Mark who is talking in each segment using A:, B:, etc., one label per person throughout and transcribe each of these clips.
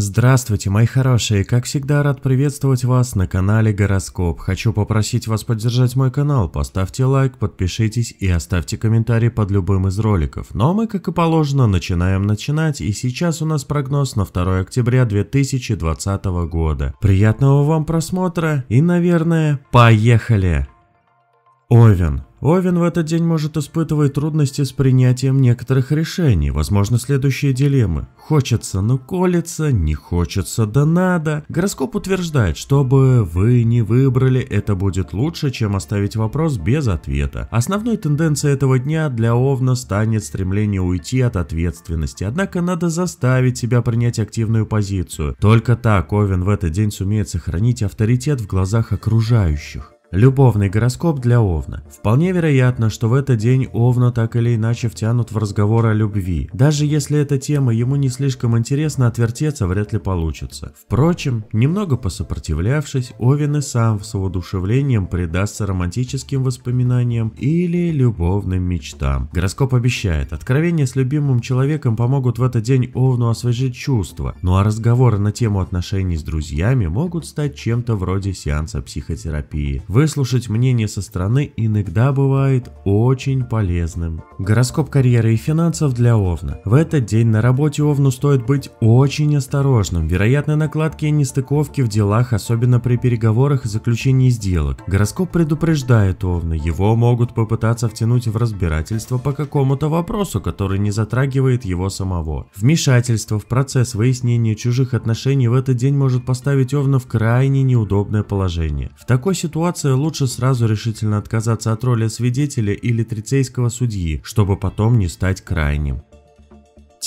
A: Здравствуйте, мои хорошие! Как всегда, рад приветствовать вас на канале Гороскоп. Хочу попросить вас поддержать мой канал. Поставьте лайк, подпишитесь и оставьте комментарий под любым из роликов. Ну а мы, как и положено, начинаем начинать. И сейчас у нас прогноз на 2 октября 2020 года. Приятного вам просмотра и, наверное, поехали! Овен. Овен в этот день может испытывать трудности с принятием некоторых решений, возможно, следующие дилеммы. Хочется, но колется, не хочется, да надо. Гороскоп утверждает, чтобы вы не выбрали, это будет лучше, чем оставить вопрос без ответа. Основной тенденцией этого дня для Овна станет стремление уйти от ответственности, однако надо заставить себя принять активную позицию. Только так Овен в этот день сумеет сохранить авторитет в глазах окружающих. Любовный гороскоп для Овна. Вполне вероятно, что в этот день Овна так или иначе втянут в разговор о любви. Даже если эта тема ему не слишком интересна, отвертеться вряд ли получится. Впрочем, немного посопротивлявшись, Овен и сам с воодушевлением предастся романтическим воспоминаниям или любовным мечтам. Гороскоп обещает, откровения с любимым человеком помогут в этот день Овну освежить чувства, ну а разговоры на тему отношений с друзьями могут стать чем-то вроде сеанса психотерапии. В Выслушать мнение со стороны иногда бывает очень полезным. Гороскоп карьеры и финансов для Овна. В этот день на работе Овну стоит быть очень осторожным. Вероятны накладки и нестыковки в делах, особенно при переговорах и заключении сделок. Гороскоп предупреждает Овна, его могут попытаться втянуть в разбирательство по какому-то вопросу, который не затрагивает его самого. Вмешательство в процесс выяснения чужих отношений в этот день может поставить Овна в крайне неудобное положение. В такой ситуации ситуации лучше сразу решительно отказаться от роли свидетеля или трицейского судьи, чтобы потом не стать крайним.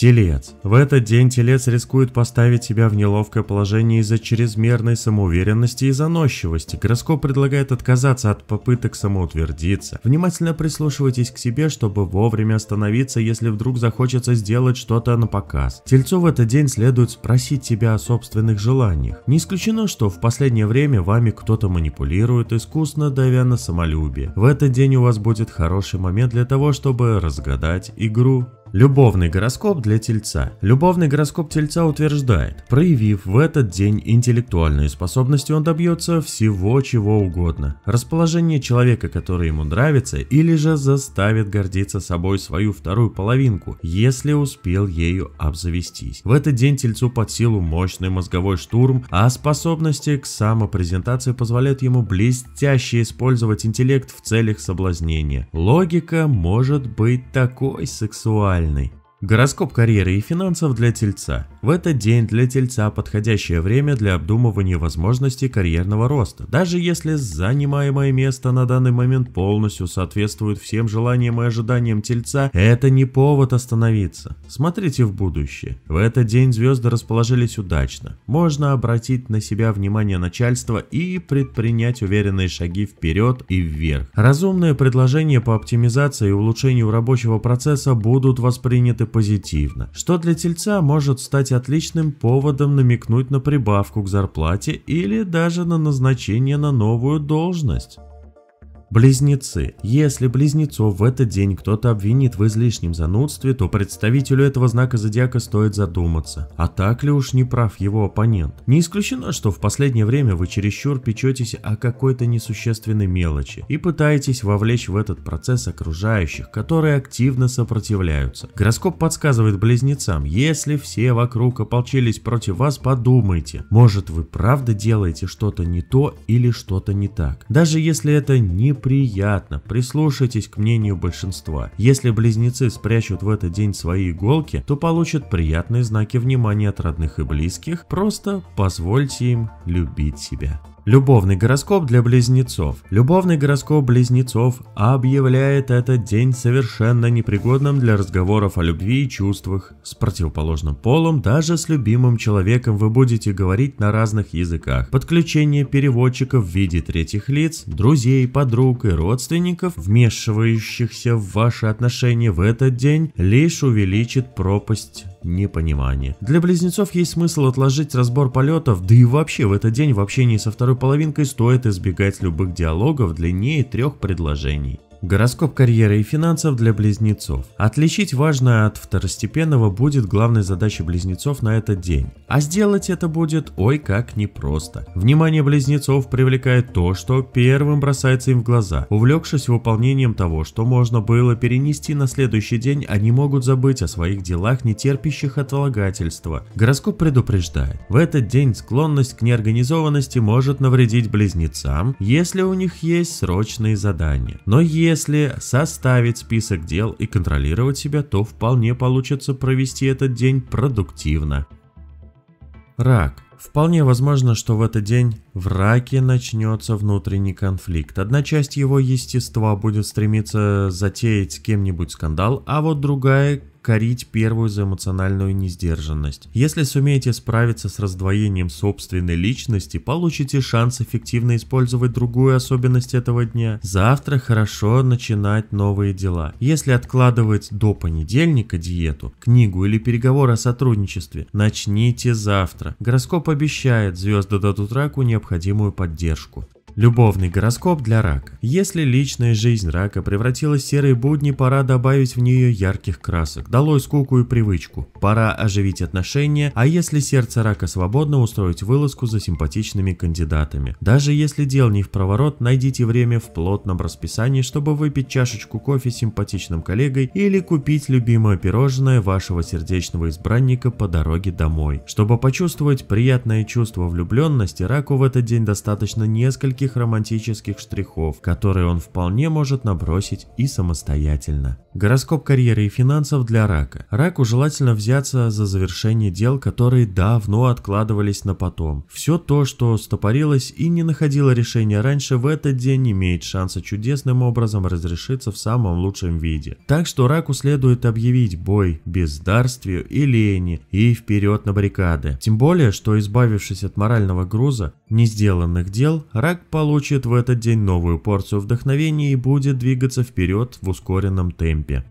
A: Телец. В этот день телец рискует поставить себя в неловкое положение из-за чрезмерной самоуверенности и заносчивости. Гороскоп предлагает отказаться от попыток самоутвердиться. Внимательно прислушивайтесь к себе, чтобы вовремя остановиться, если вдруг захочется сделать что-то на показ. Тельцу в этот день следует спросить себя о собственных желаниях. Не исключено, что в последнее время вами кто-то манипулирует, искусно давя на самолюбие. В этот день у вас будет хороший момент для того, чтобы разгадать игру. Любовный гороскоп для Тельца. Любовный гороскоп Тельца утверждает, проявив в этот день интеллектуальные способности, он добьется всего чего угодно. Расположение человека, который ему нравится, или же заставит гордиться собой свою вторую половинку, если успел ею обзавестись. В этот день Тельцу под силу мощный мозговой штурм, а способности к самопрезентации позволяют ему блестяще использовать интеллект в целях соблазнения. Логика может быть такой сексуальной реальной. Гороскоп карьеры и финансов для Тельца. В этот день для Тельца подходящее время для обдумывания возможностей карьерного роста. Даже если занимаемое место на данный момент полностью соответствует всем желаниям и ожиданиям Тельца, это не повод остановиться. Смотрите в будущее. В этот день звезды расположились удачно. Можно обратить на себя внимание начальства и предпринять уверенные шаги вперед и вверх. Разумные предложения по оптимизации и улучшению рабочего процесса будут восприняты позитивно, что для тельца может стать отличным поводом намекнуть на прибавку к зарплате или даже на назначение на новую должность. Близнецы. Если близнецов в этот день кто-то обвинит в излишнем занудстве, то представителю этого знака зодиака стоит задуматься, а так ли уж не прав его оппонент. Не исключено, что в последнее время вы чересчур печетесь о какой-то несущественной мелочи и пытаетесь вовлечь в этот процесс окружающих, которые активно сопротивляются. Гороскоп подсказывает близнецам, если все вокруг ополчились против вас, подумайте, может вы правда делаете что-то не то или что-то не так. Даже если это не приятно, прислушайтесь к мнению большинства. Если близнецы спрячут в этот день свои иголки, то получат приятные знаки внимания от родных и близких, просто позвольте им любить себя. Любовный гороскоп для близнецов. Любовный гороскоп близнецов объявляет этот день совершенно непригодным для разговоров о любви и чувствах. С противоположным полом, даже с любимым человеком вы будете говорить на разных языках. Подключение переводчиков в виде третьих лиц, друзей, подруг и родственников, вмешивающихся в ваши отношения в этот день, лишь увеличит пропасть непонимание. Для близнецов есть смысл отложить разбор полетов, да и вообще в этот день в общении со второй половинкой стоит избегать любых диалогов длиннее трех предложений. Гороскоп карьеры и финансов для близнецов. Отличить важное от второстепенного будет главной задачей близнецов на этот день. А сделать это будет ой как непросто. Внимание близнецов привлекает то, что первым бросается им в глаза. Увлекшись выполнением того, что можно было перенести на следующий день, они могут забыть о своих делах, не терпящих отлагательства. Гороскоп предупреждает, в этот день склонность к неорганизованности может навредить близнецам, если у них есть срочные задания. Но если если составить список дел и контролировать себя, то вполне получится провести этот день продуктивно. Рак. Вполне возможно, что в этот день в раке начнется внутренний конфликт. Одна часть его естества будет стремиться затеять с кем-нибудь скандал, а вот другая корить первую за эмоциональную несдержанность. Если сумеете справиться с раздвоением собственной личности, получите шанс эффективно использовать другую особенность этого дня. Завтра хорошо начинать новые дела. Если откладывать до понедельника диету, книгу или переговоры о сотрудничестве, начните завтра. Гороскоп обещает, звезды дадут раку необходимую поддержку. Любовный гороскоп для рака. Если личная жизнь рака превратилась в серые будни, пора добавить в нее ярких красок, долой скуку и привычку. Пора оживить отношения, а если сердце рака свободно, устроить вылазку за симпатичными кандидатами. Даже если дел не в проворот, найдите время в плотном расписании, чтобы выпить чашечку кофе с симпатичным коллегой или купить любимое пирожное вашего сердечного избранника по дороге домой. Чтобы почувствовать приятное чувство влюбленности, раку в этот день достаточно нескольких таких романтических штрихов, которые он вполне может набросить и самостоятельно. Гороскоп карьеры и финансов для рака. Раку желательно взяться за завершение дел, которые давно откладывались на потом. Все то, что стопорилось и не находило решения раньше, в этот день имеет шансы чудесным образом разрешиться в самом лучшем виде. Так что раку следует объявить бой бездарствию и лени и вперед на баррикады. Тем более, что избавившись от морального груза, не сделанных дел, рак получит в этот день новую порцию вдохновения и будет двигаться вперед в ускоренном темпе.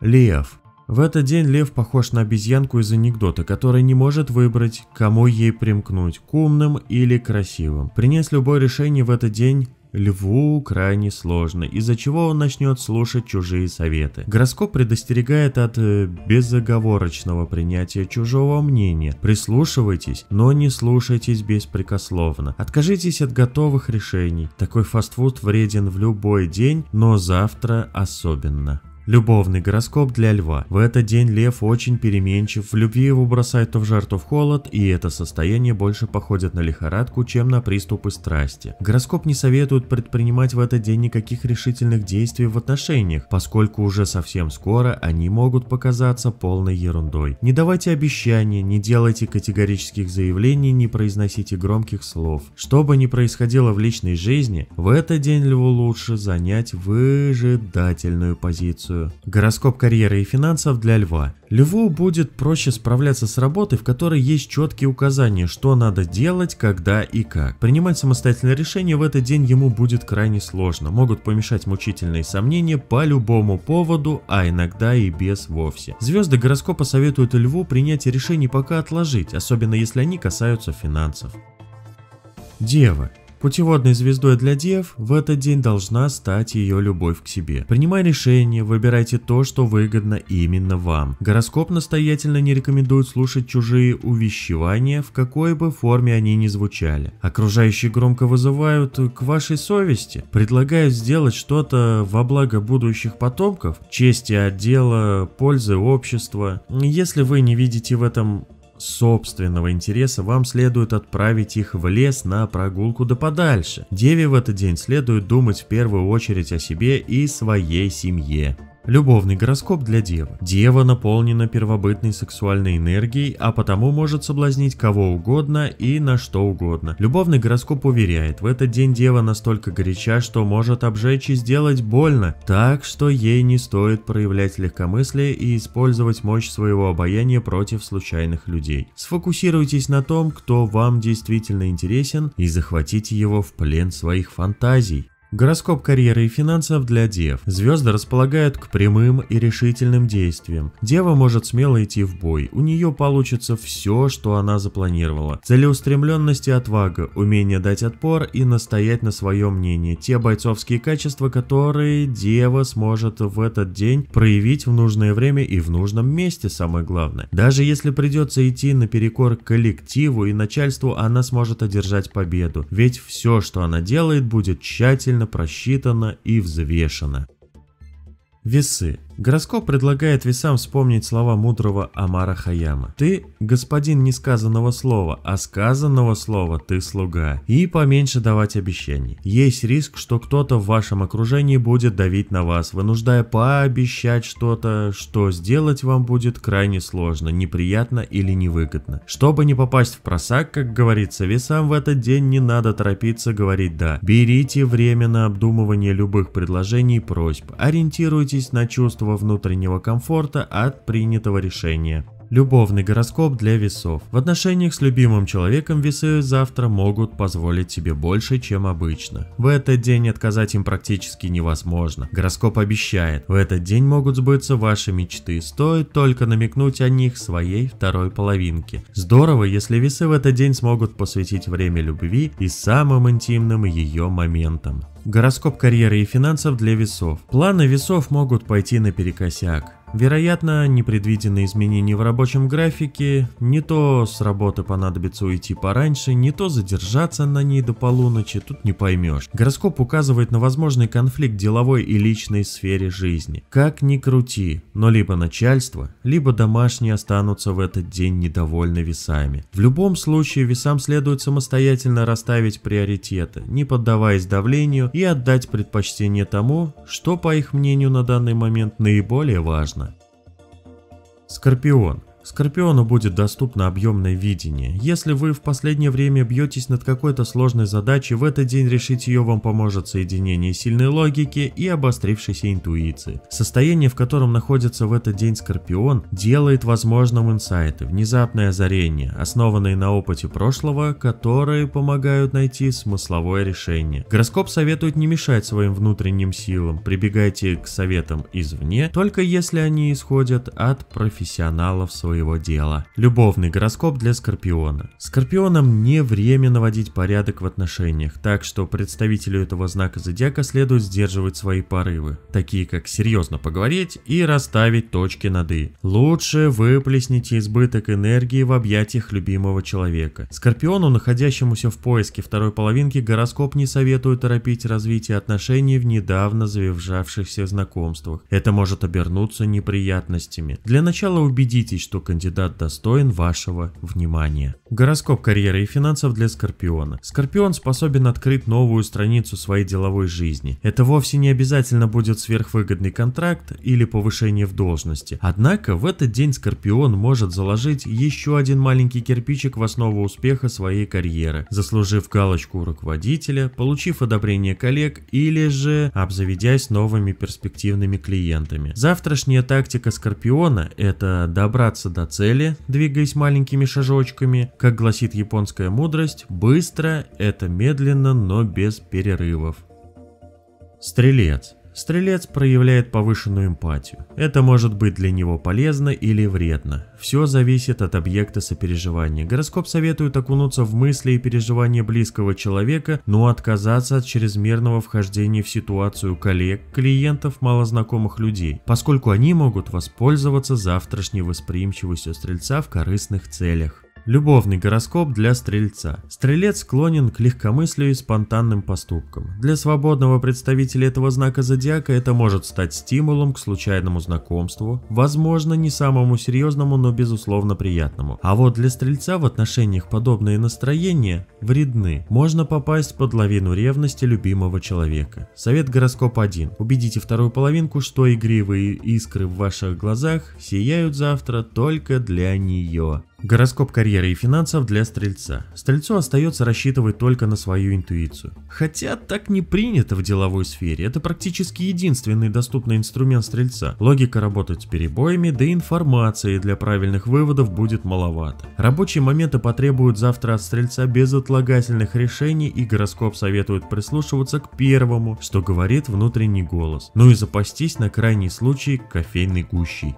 A: Лев. В этот день лев похож на обезьянку из анекдота, которая не может выбрать, кому ей примкнуть, к умным или красивым. Принять любое решение в этот день Льву крайне сложно, из-за чего он начнет слушать чужие советы. Гороскоп предостерегает от э, безоговорочного принятия чужого мнения. Прислушивайтесь, но не слушайтесь беспрекословно. Откажитесь от готовых решений. Такой фастфуд вреден в любой день, но завтра особенно. Любовный гороскоп для льва. В этот день лев очень переменчив, в любви его бросает то в жар, то в холод, и это состояние больше походит на лихорадку, чем на приступы страсти. Гороскоп не советует предпринимать в этот день никаких решительных действий в отношениях, поскольку уже совсем скоро они могут показаться полной ерундой. Не давайте обещания, не делайте категорических заявлений, не произносите громких слов. Что бы ни происходило в личной жизни, в этот день льву лучше занять выжидательную позицию лекцию «Гороскоп карьеры и финансов для льва». Льву будет проще справляться с работой, в которой есть четкие указания, что надо делать, когда и как. Принимать самостоятельное решение в этот день ему будет крайне сложно, могут помешать мучительные сомнения по любому поводу, а иногда и без вовсе. Звезды гороскопа советуют льву принятие решений пока отложить, особенно если они касаются финансов. Дева. Путеводной звездой для дев в этот день должна стать ее любовь к себе. Принимай решение, выбирайте то, что выгодно именно вам. Гороскоп настоятельно не рекомендует слушать чужие увещевания, в какой бы форме они ни звучали. Окружающие громко вызывают к вашей совести, предлагают сделать что-то во благо будущих потомков, чести отдела, пользы общества. Если вы не видите в этом собственного интереса вам следует отправить их в лес на прогулку да подальше. Деве в этот день следует думать в первую очередь о себе и своей семье. Любовный гороскоп для Девы. Дева наполнена первобытной сексуальной энергией, а потому может соблазнить кого угодно и на что угодно. Любовный гороскоп уверяет, в этот день Дева настолько горяча, что может обжечь и сделать больно, так что ей не стоит проявлять легкомыслие и использовать мощь своего обаяния против случайных людей. Сфокусируйтесь на том, кто вам действительно интересен и захватите его в плен своих фантазий. Гороскоп карьеры и финансов для Дев. Звезды располагают к прямым и решительным действиям. Дева может смело идти в бой. У нее получится все, что она запланировала. Целеустремленность и отвага, умение дать отпор и настоять на своем мнении. Те бойцовские качества, которые Дева сможет в этот день проявить в нужное время и в нужном месте, самое главное. Даже если придется идти наперекор коллективу и начальству, она сможет одержать победу. Ведь все, что она делает, будет тщательно тщательно просчитано и взвешено. Весы. Гороскоп предлагает весам вспомнить слова мудрого Амара Хаяма. «Ты господин несказанного слова, а сказанного слова ты слуга». И поменьше давать обещаний. Есть риск, что кто-то в вашем окружении будет давить на вас, вынуждая пообещать что-то, что сделать вам будет крайне сложно, неприятно или невыгодно. Чтобы не попасть в просак, как говорится, весам в этот день не надо торопиться говорить «да». Берите время на обдумывание любых предложений и просьб. Ориентируйтесь на чувства чувство внутреннего комфорта от принятого решения. Любовный гороскоп для весов. В отношениях с любимым человеком весы завтра могут позволить себе больше, чем обычно. В этот день отказать им практически невозможно. Гороскоп обещает, в этот день могут сбыться ваши мечты, стоит только намекнуть о них своей второй половинке. Здорово, если весы в этот день смогут посвятить время любви и самым интимным ее моментам. Гороскоп карьеры и финансов для весов. Планы весов могут пойти наперекосяк. Вероятно, непредвиденные изменения в рабочем графике, не то с работы понадобится уйти пораньше, не то задержаться на ней до полуночи, тут не поймешь. Гороскоп указывает на возможный конфликт деловой и личной сфере жизни. Как ни крути, но либо начальство, либо домашние останутся в этот день недовольны весами. В любом случае, весам следует самостоятельно расставить приоритеты, не поддаваясь давлению и отдать предпочтение тому, что, по их мнению, на данный момент наиболее важно. Скорпион. Скорпиону будет доступно объемное видение. Если вы в последнее время бьетесь над какой-то сложной задачей, в этот день решить ее вам поможет соединение сильной логики и обострившейся интуиции. Состояние, в котором находится в этот день Скорпион, делает возможным инсайты, внезапное озарение, основанные на опыте прошлого, которые помогают найти смысловое решение. Гороскоп советует не мешать своим внутренним силам, прибегайте к советам извне, только если они исходят от профессионалов своего своего дела. Любовный гороскоп для Скорпиона. Скорпионам не время наводить порядок в отношениях, так что представителю этого знака зодиака следует сдерживать свои порывы, такие как серьезно поговорить и расставить точки над «и». Лучше выплесните избыток энергии в объятиях любимого человека. Скорпиону, находящемуся в поиске второй половинки, гороскоп не советует торопить развитие отношений в недавно завержавшихся знакомствах. Это может обернуться неприятностями. Для начала убедитесь, что кандидат достоин вашего внимания. Гороскоп карьеры и финансов для Скорпиона. Скорпион способен открыть новую страницу своей деловой жизни. Это вовсе не обязательно будет сверхвыгодный контракт или повышение в должности. Однако в этот день Скорпион может заложить еще один маленький кирпичик в основу успеха своей карьеры, заслужив галочку у руководителя, получив одобрение коллег или же обзаведясь новыми перспективными клиентами. Завтрашняя тактика Скорпиона – это добраться до цели, двигаясь маленькими шажочками. Как гласит японская мудрость, быстро – это медленно, но без перерывов. Стрелец. Стрелец проявляет повышенную эмпатию. Это может быть для него полезно или вредно. Все зависит от объекта сопереживания. Гороскоп советует окунуться в мысли и переживания близкого человека, но отказаться от чрезмерного вхождения в ситуацию коллег, клиентов, малознакомых людей, поскольку они могут воспользоваться завтрашней восприимчивостью стрельца в корыстных целях. Любовный гороскоп для стрельца. Стрелец склонен к легкомыслию и спонтанным поступкам. Для свободного представителя этого знака зодиака это может стать стимулом к случайному знакомству, возможно, не самому серьезному, но безусловно приятному. А вот для стрельца в отношениях подобные настроения вредны. Можно попасть под лавину ревности любимого человека. Совет гороскоп 1. Убедите вторую половинку, что игривые искры в ваших глазах сияют завтра только для нее. Гороскоп карьеры и финансов для стрельца. Стрельцу остается рассчитывать только на свою интуицию. Хотя так не принято в деловой сфере, это практически единственный доступный инструмент стрельца. Логика работать с перебоями, да и информации для правильных выводов будет маловато. Рабочие моменты потребуют завтра от стрельца безотлагательных решений и гороскоп советует прислушиваться к первому, что говорит внутренний голос. Ну и запастись на крайний случай кофейной гущей.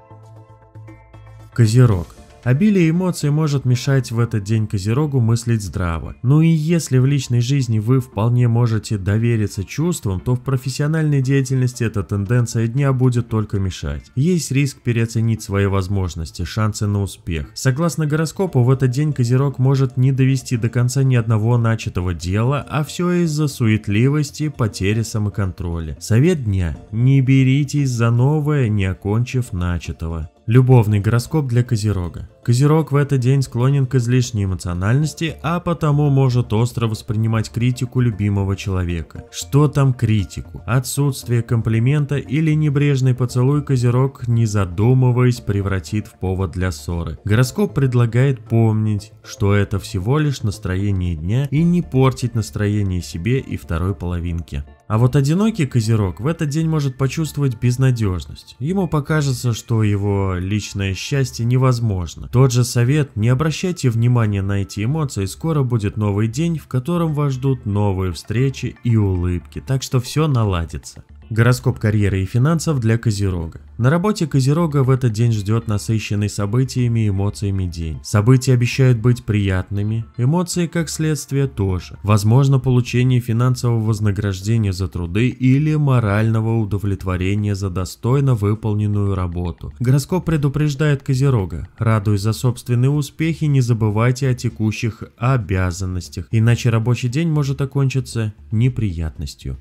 A: Козерог. Обилие эмоций может мешать в этот день Козерогу мыслить здраво. Ну и если в личной жизни вы вполне можете довериться чувствам, то в профессиональной деятельности эта тенденция дня будет только мешать. Есть риск переоценить свои возможности, шансы на успех. Согласно гороскопу, в этот день Козерог может не довести до конца ни одного начатого дела, а все из-за суетливости, потери самоконтроля. Совет дня – не беритесь за новое, не окончив начатого. Любовный гороскоп для Козерога. Козерог в этот день склонен к излишней эмоциональности, а потому может остро воспринимать критику любимого человека. Что там критику? Отсутствие комплимента или небрежный поцелуй Козерог, не задумываясь, превратит в повод для ссоры. Гороскоп предлагает помнить, что это всего лишь настроение дня и не портить настроение себе и второй половинке. А вот одинокий Козерог в этот день может почувствовать безнадежность. Ему покажется, что его личное счастье невозможно. Тот же совет, не обращайте внимания на эти эмоции, скоро будет новый день, в котором вас ждут новые встречи и улыбки, так что все наладится. Гороскоп карьеры и финансов для Козерога. На работе Козерога в этот день ждет насыщенный событиями и эмоциями день. События обещают быть приятными, эмоции как следствие тоже. Возможно получение финансового вознаграждения за труды или морального удовлетворения за достойно выполненную работу. Гороскоп предупреждает Козерога, радуясь за собственные успехи, не забывайте о текущих обязанностях, иначе рабочий день может окончиться неприятностью.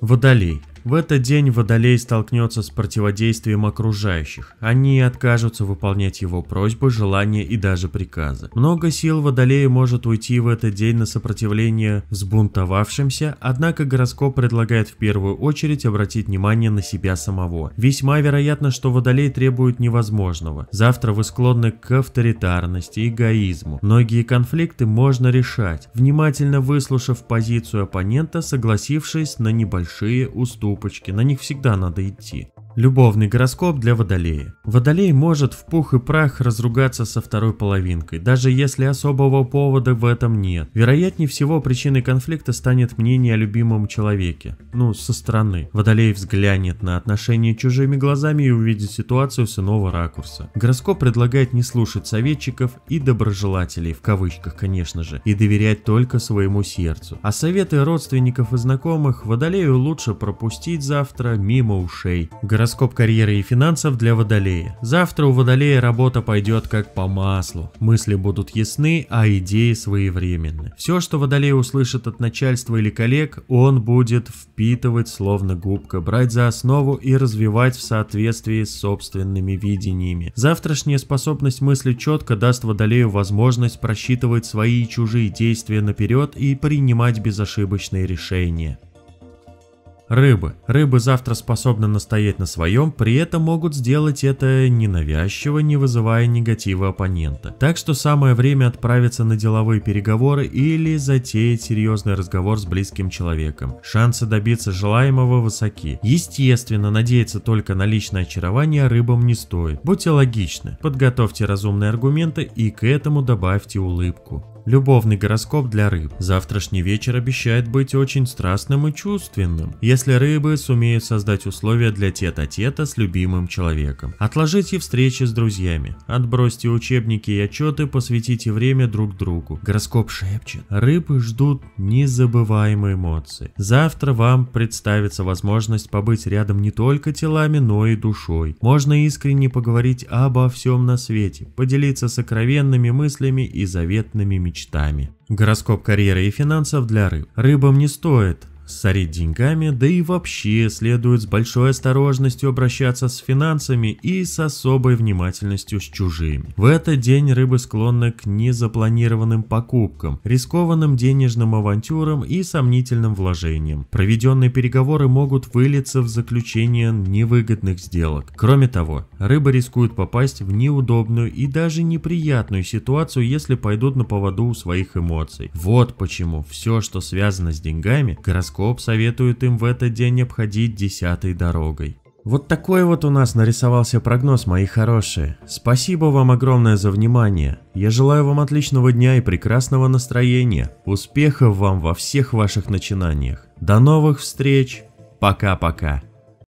A: Водолей. В этот день Водолей столкнется с противодействием окружающих. Они откажутся выполнять его просьбы, желания и даже приказы. Много сил Водолея может уйти в этот день на сопротивление сбунтовавшимся. однако гороскоп предлагает в первую очередь обратить внимание на себя самого. Весьма вероятно, что Водолей требует невозможного. Завтра вы склонны к авторитарности, эгоизму. Многие конфликты можно решать, внимательно выслушав позицию оппонента, согласившись на небольшие уступки трубочки, на них всегда надо идти. Любовный гороскоп для водолея. Водолей может в пух и прах разругаться со второй половинкой, даже если особого повода в этом нет. Вероятнее всего причиной конфликта станет мнение о любимом человеке. Ну, со стороны. Водолей взглянет на отношения чужими глазами и увидит ситуацию с иного ракурса. Гороскоп предлагает не слушать советчиков и доброжелателей, в кавычках, конечно же, и доверять только своему сердцу. А советы родственников и знакомых водолею лучше пропустить завтра мимо ушей. Гороскоп Гороскоп карьеры и финансов для Водолея. Завтра у Водолея работа пойдет как по маслу. Мысли будут ясны, а идеи своевременны. Все, что Водолей услышит от начальства или коллег, он будет впитывать словно губка, брать за основу и развивать в соответствии с собственными видениями. Завтрашняя способность мыслить четко даст Водолею возможность просчитывать свои и чужие действия наперед и принимать безошибочные решения. Рыбы. Рыбы завтра способны настоять на своем, при этом могут сделать это ненавязчиво, не вызывая негатива оппонента. Так что самое время отправиться на деловые переговоры или затеять серьезный разговор с близким человеком. Шансы добиться желаемого высоки. Естественно, надеяться только на личное очарование рыбам не стоит. Будьте логичны, подготовьте разумные аргументы и к этому добавьте улыбку. Любовный гороскоп для рыб. Завтрашний вечер обещает быть очень страстным и чувственным, если рыбы сумеют создать условия для тета-тета с любимым человеком. Отложите встречи с друзьями, отбросьте учебники и отчеты, посвятите время друг другу. Гороскоп шепчет, рыбы ждут незабываемые эмоции. Завтра вам представится возможность побыть рядом не только телами, но и душой. Можно искренне поговорить обо всем на свете, поделиться сокровенными мыслями и заветными мечтами мечтами. Гороскоп карьеры и финансов для рыб. Рыбам не стоит Сорить деньгами, да и вообще следует с большой осторожностью обращаться с финансами и с особой внимательностью с чужими. В этот день рыбы склонны к незапланированным покупкам, рискованным денежным авантюрам и сомнительным вложениям. Проведенные переговоры могут вылиться в заключение невыгодных сделок. Кроме того, рыбы рискуют попасть в неудобную и даже неприятную ситуацию, если пойдут на поводу у своих эмоций. Вот почему все, что связано с деньгами, гороскоп Циклоп советует им в этот день обходить десятой дорогой. Вот такой вот у нас нарисовался прогноз, мои хорошие. Спасибо вам огромное за внимание. Я желаю вам отличного дня и прекрасного настроения. Успехов вам во всех ваших начинаниях. До новых встреч. Пока-пока.